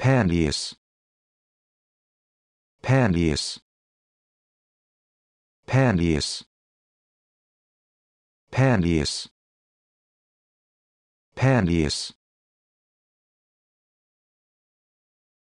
Pandius. Pandius. Pandius. Pandius. Pandius.